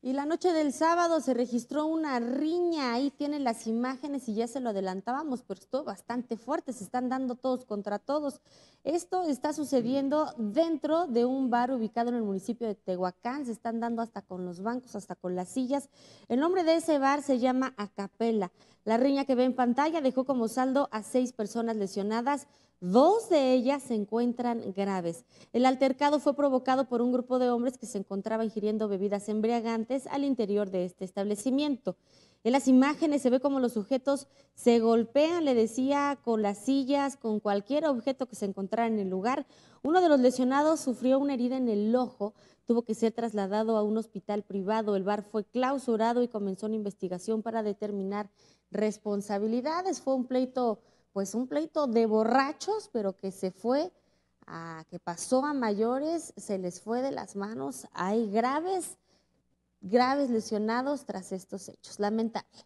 Y la noche del sábado se registró una riña, ahí tienen las imágenes y ya se lo adelantábamos, pero estuvo bastante fuerte, se están dando todos contra todos. Esto está sucediendo dentro de un bar ubicado en el municipio de Tehuacán, se están dando hasta con los bancos, hasta con las sillas. El nombre de ese bar se llama Acapela. La riña que ve en pantalla dejó como saldo a seis personas lesionadas, dos de ellas se encuentran graves. El altercado fue provocado por un grupo de hombres que se encontraba ingiriendo bebidas embriagantes al interior de este establecimiento. En las imágenes se ve como los sujetos se golpean, le decía, con las sillas, con cualquier objeto que se encontrara en el lugar. Uno de los lesionados sufrió una herida en el ojo, tuvo que ser trasladado a un hospital privado. El bar fue clausurado y comenzó una investigación para determinar responsabilidades. Fue un pleito, pues un pleito de borrachos, pero que se fue que pasó a mayores, se les fue de las manos. Hay graves graves lesionados tras estos hechos. Lamentable.